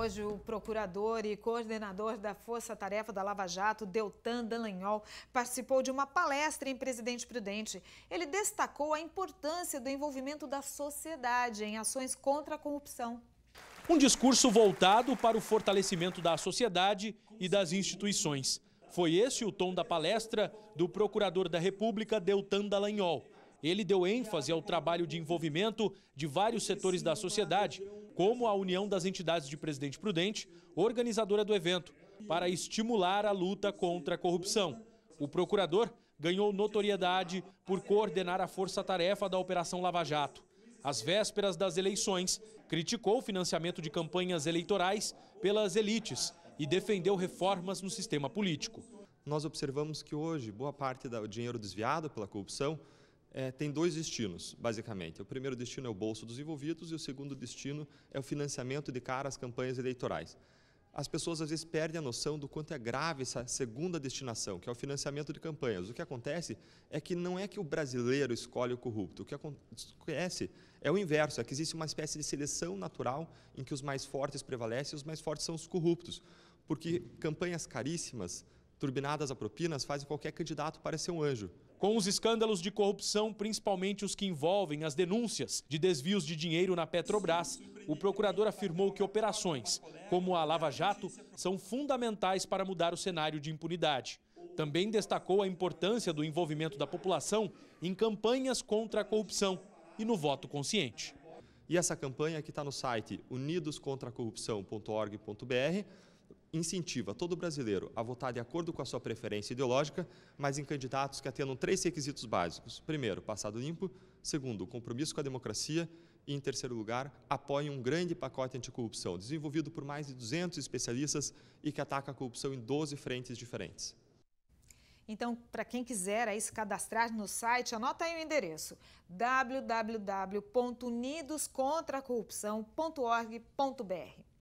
Hoje, o procurador e coordenador da Força Tarefa da Lava Jato, Deltan Dallagnol, participou de uma palestra em Presidente Prudente. Ele destacou a importância do envolvimento da sociedade em ações contra a corrupção. Um discurso voltado para o fortalecimento da sociedade e das instituições. Foi esse o tom da palestra do procurador da República, Deltan Dallagnol. Ele deu ênfase ao trabalho de envolvimento de vários setores da sociedade, como a União das Entidades de Presidente Prudente, organizadora do evento, para estimular a luta contra a corrupção. O procurador ganhou notoriedade por coordenar a força-tarefa da Operação Lava Jato. Às vésperas das eleições, criticou o financiamento de campanhas eleitorais pelas elites e defendeu reformas no sistema político. Nós observamos que hoje boa parte do dinheiro desviado pela corrupção é, tem dois destinos, basicamente. O primeiro destino é o bolso dos envolvidos e o segundo destino é o financiamento de caras campanhas eleitorais. As pessoas às vezes perdem a noção do quanto é grave essa segunda destinação, que é o financiamento de campanhas. O que acontece é que não é que o brasileiro escolhe o corrupto. O que acontece é o inverso, é que existe uma espécie de seleção natural em que os mais fortes prevalecem e os mais fortes são os corruptos. Porque campanhas caríssimas turbinadas a propinas fazem qualquer candidato parecer um anjo. Com os escândalos de corrupção, principalmente os que envolvem as denúncias de desvios de dinheiro na Petrobras, o procurador afirmou que operações, como a Lava Jato, são fundamentais para mudar o cenário de impunidade. Também destacou a importância do envolvimento da população em campanhas contra a corrupção e no voto consciente. E essa campanha que está no site unidoscontracorrupção.org.br incentiva todo brasileiro a votar de acordo com a sua preferência ideológica, mas em candidatos que atendam três requisitos básicos. Primeiro, passado limpo. Segundo, compromisso com a democracia. E, em terceiro lugar, apoiem um grande pacote anticorrupção, desenvolvido por mais de 200 especialistas e que ataca a corrupção em 12 frentes diferentes. Então, para quem quiser aí se cadastrar no site, anota aí o endereço www.unidoscontracorrupção.org.br.